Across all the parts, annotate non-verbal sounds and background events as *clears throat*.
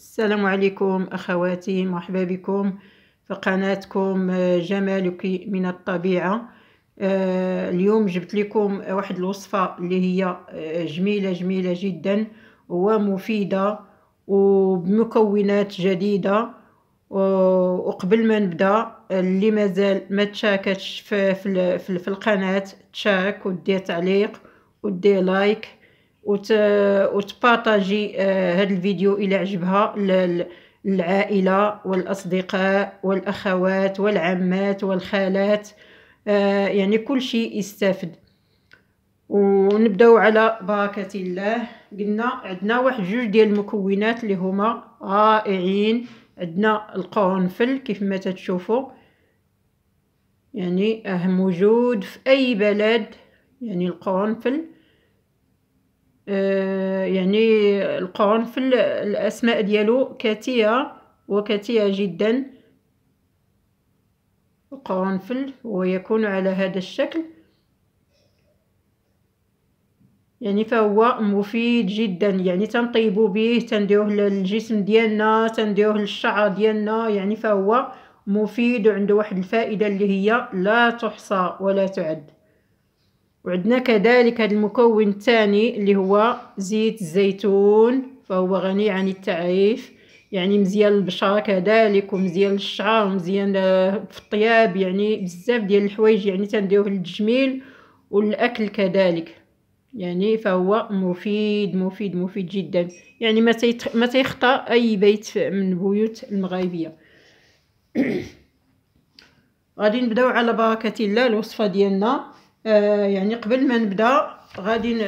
السلام عليكم أخواتي مرحبا بكم في قناتكم آه، جمالك من الطبيعة آه، اليوم جبت لكم واحد الوصفة اللي هي آه، جميلة جميلة جدا ومفيدة وبمكونات جديدة وقبل ما نبدا اللي مازال ما تشاكش في, في, في القناه تشارك ودير تعليق ودير لايك وت... وتبارطاجي هذا آه، الفيديو الى عجبها للعائله والاصدقاء والاخوات والعمات والخالات آه، يعني كل شيء يستافد ونبداو على بركه الله قلنا عندنا واحد جوج ديال المكونات اللي هما رائعين عندنا القرنفل كيف ما تتشوفوا يعني اهم وجود في اي بلد يعني القرنفل آه، يعني القرنفل الأسماء ديالو كتيرة وكتيرة جدا القرنفل ويكون على هذا الشكل يعني فهو مفيد جدا يعني تنطيبو به تنديروه للجسم ديالنا تنديروه للشعر ديالنا يعني فهو مفيد وعنده واحد الفائده اللي هي لا تحصى ولا تعد وعندنا كذلك هذا المكون الثاني اللي هو زيت الزيتون فهو غني عن التعريف يعني مزيان للبشره كذلك ومزيان للشعر ومزيان في الطياب يعني بزاف ديال الحوايج يعني تنديروه للتجميل والاكل كذلك يعني فهو مفيد مفيد مفيد جدا يعني ما تيتخ... ما اي بيت من بيوت المغربيه *clears throat* غادي نبداو على بركه الله الوصفه ديالنا آه، يعني قبل ما نبدا غادي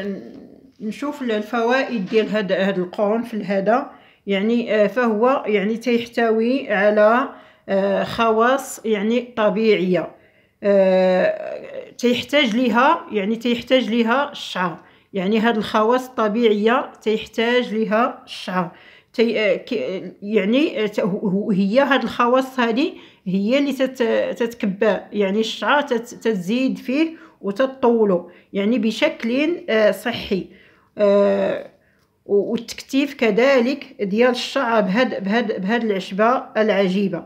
نشوف الفوائد ديال هاد القرن في هذا يعني آه، فهو يعني تيحتوي على آه، خواص يعني طبيعيه تيحتاج ليها يعني تيحتاج ليها الشعر يعني هاد الخواص الطبيعيه تيحتاج ليها الشعر تي يعني هي هاد الخواص هذه هي اللي تتكبى يعني الشعر تتزيد فيه وتطولوا يعني بشكل آه، صحي آه، والتكتيف كذلك ديال الشعر بهاد بهاد بهاد العشبه العجيبه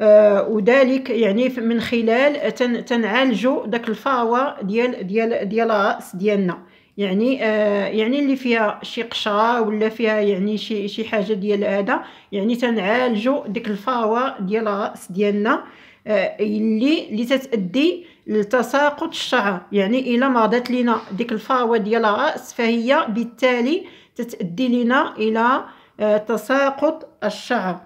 آه، وذلك يعني من خلال تنعالجوا داك الفاوه ديال ديال ديال الراس ديالنا يعني آه يعني اللي فيها شي قشره ولا فيها يعني شي شي حاجه ديال هذا يعني تنعالجوا ديك الفاوه ديال الراس ديالنا آه اللي اللي تتادي لتساقط الشعر يعني الا مرضت لينا ديك الفاوه ديال الراس فهي بالتالي تتادي لنا الى آه، تساقط الشعر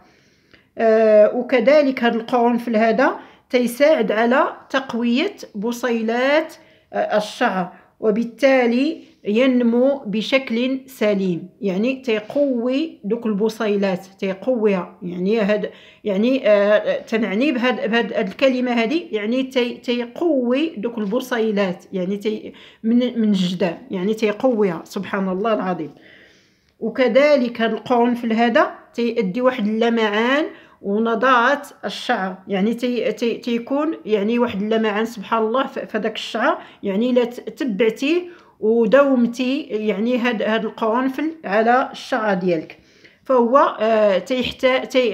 آه، وكذلك هذا القرنفل هذا تيساعد على تقويه بصيلات آه، الشعر وبالتالي ينمو بشكل سليم يعني تيقوي دوك البصيلات تيقويها يعني هاد يعني آه تنعني بهاد بهاد الكلمه هذه يعني تي تيقوي دوك البصيلات يعني تي من من جدا يعني تيقويها سبحان الله العظيم وكذلك هاد القرنفل هذا تيؤدي واحد اللمعان ونضات الشعر يعني تي تي تيكون يعني واحد اللمعان سبحان الله فداك الشعر يعني الا تبعتيه ودومتي يعني هاد هاد القرنفل على الشعر ديالك فهو آه تيحتا تي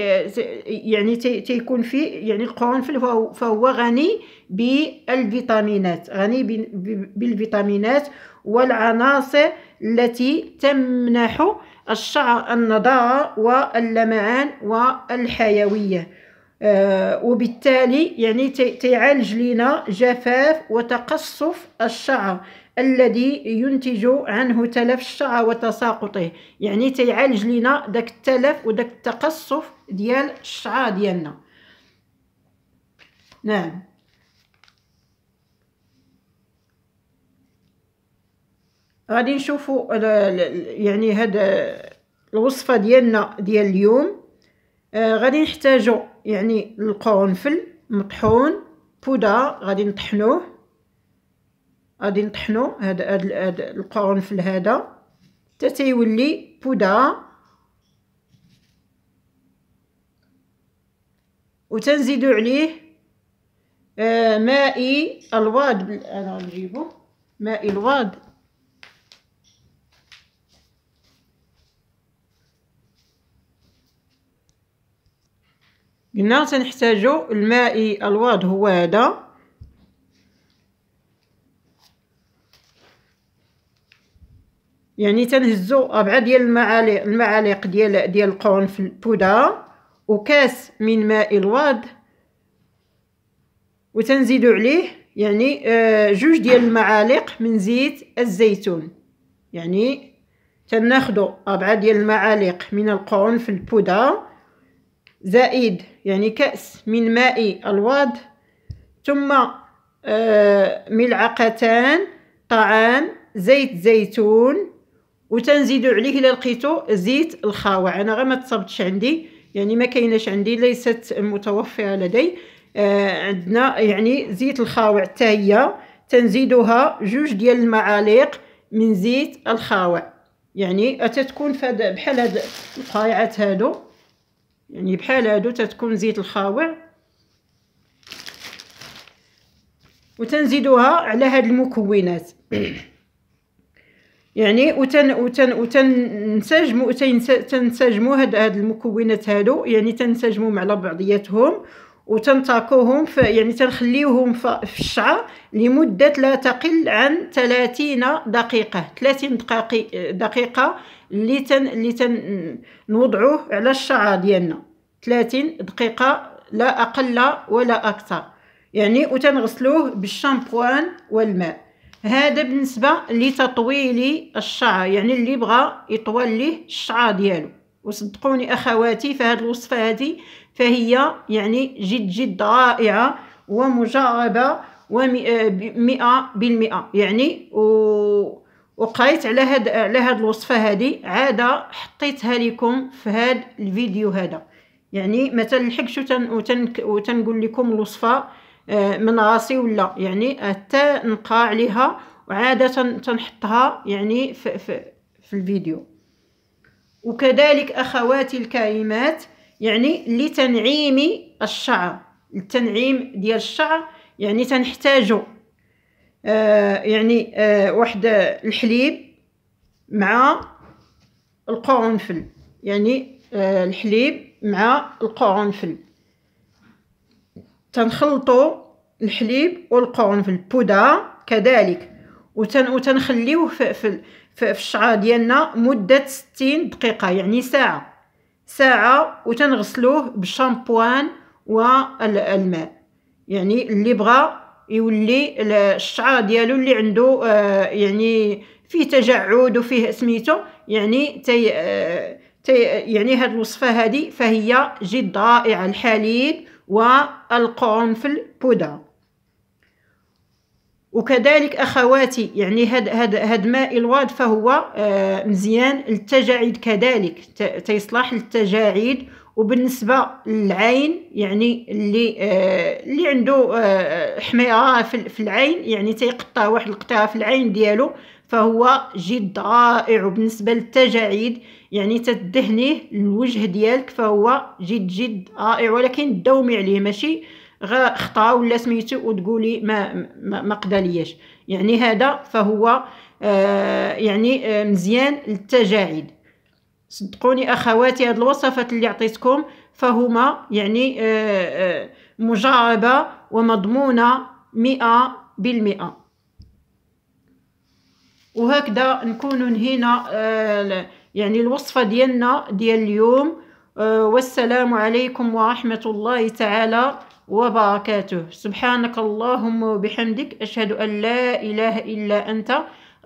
يعني تي تيكون فيه يعني القرنفل فهو, فهو غني بالفيتامينات غني بالفيتامينات والعناصر التي تمنح الشعر النضارة واللمعان والحيوية آه وبالتالي يعني تيعالج لنا جفاف وتقصف الشعر الذي ينتج عنه تلف الشعر وتساقطه يعني تيعالج لينا داك التلف وداك التقصف ديال الشعر ديالنا نعم غادي نشوفوا يعني هاد الوصفه ديالنا ديال اليوم آه غادي نحتاجو يعني القرنفل مطحون بودره غادي نطحنوه غادي نطحنو هاد هاد, هاد القرنفل هذا حتى تيولي بودره تنزيدو عليه آه مائي الواد انا نجيبو مائي الواد قلنا تنحتاجو المائي الواد هو هذا يعني تنهزو ربعة ديال المعالق المعالق ديال ديال في البودره وكاس من ماء الواد وتنزيدو عليه يعني آه، جوج ديال المعالق من زيت الزيتون يعني تناخدو ربعة ديال المعالق من القرنفل البودره زائد يعني كأس من ماء الواد ثم آه، ملعقتان طعام زيت زيتون وتنزيدو عليه الا لقيتو زيت الخاوع انا غير ما تصبتش عندي يعني ما كايناش عندي ليست متوفره لدي آه عندنا يعني زيت الخاوع حتى هي تنزيدوها جوج ديال المعالق من زيت الخاوع يعني تتكون فهاد بحال هاد القايعات هادو يعني بحال هادو تتكون زيت الخاوع وتنزيدوها على هاد المكونات *coughs* يعني وتن وتن وتنسجموا تنسجموا هاد هاد المكونات هادو يعني تنسجموا مع بعضياتهم وتنتاكوهم في يعني تنخليوهم في الشعر لمدة لا تقل عن 30 دقيقة 30 دقيقة دقيقة اللي تن اللي تنوضعوه على الشعر ديالنا 30 دقيقة لا أقل ولا أكثر يعني وتنغسلوه بالشامبوان والماء هذا بالنسبه لتطويل الشعر يعني اللي بغى يطول ليه الشعر ديالو وصدقوني اخواتي فهاد الوصفه هذه فهي يعني جد جد رائعه ومجربه و بالمئة يعني و وقريت على هاد على هاد الوصفه هذه عاده حطيتها لكم في هاد الفيديو هذا يعني تن تلحقش وتنقول لكم الوصفه آه، من راسي ولا يعني حتى آه، نقرا عليها وعاده تنحطها يعني في, في, في الفيديو وكذلك اخواتي الكريمات يعني لتنعيم الشعر التنعيم ديال الشعر يعني تنحتاجو آه يعني آه واحد الحليب مع القرنفل يعني آه الحليب مع القرنفل تنخلطوا الحليب في البودره كذلك وتن وتنخليوه في, في, في الشعر ديالنا مده 60 دقيقه يعني ساعه ساعه وتنغسلوه بالشامبوان والماء يعني اللي بغى يولي الشعر ديالو اللي عنده آه يعني فيه تجعد وفيه سميتو يعني تي آه تي يعني هاد الوصفه هذه فهي جد رائعه الحليب والقرنفل بودرة وكذلك اخواتي يعني هاد هاد هاد ماء الواد فهو آه مزيان للتجاعيد كذلك تيصلح للتجاعيد وبالنسبة للعين يعني اللي آه اللي عنده آه حميرة في, في العين يعني تيقطع واحد القطعة في العين ديالو فهو جد رائع وبالنسبة للتجاعيد يعني تدهنيه الوجه ديالك فهو جد جد رائع ولكن دومي عليه ماشي غا خطا ولا سميتو وتقولي ما ما, ما قدالياش يعني هذا فهو آه يعني آه مزيان للتجاعيد صدقوني اخواتي هاد الوصفات اللي عطيتكم فهما يعني آه، آه، مجربه ومضمونه مئة بالمئة وهكذا نكون نهينا آه، يعني الوصفه ديالنا ديال اليوم والسلام عليكم ورحمه الله تعالى وبركاته سبحانك اللهم وبحمدك أشهد أن لا إله إلا أنت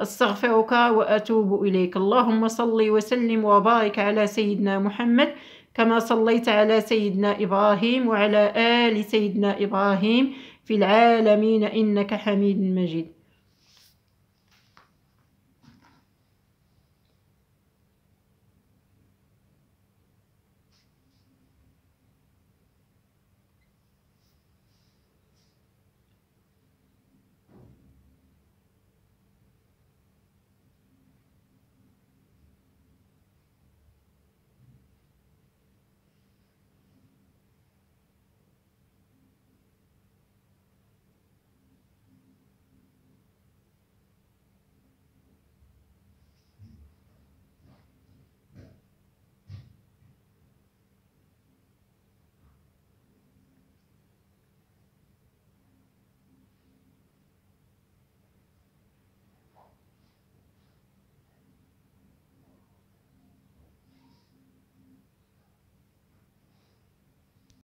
أستغفرك وأتوب إليك اللهم صل وسلم وبارك على سيدنا محمد كما صليت على سيدنا إبراهيم وعلى آل سيدنا إبراهيم في العالمين إنك حميد مجيد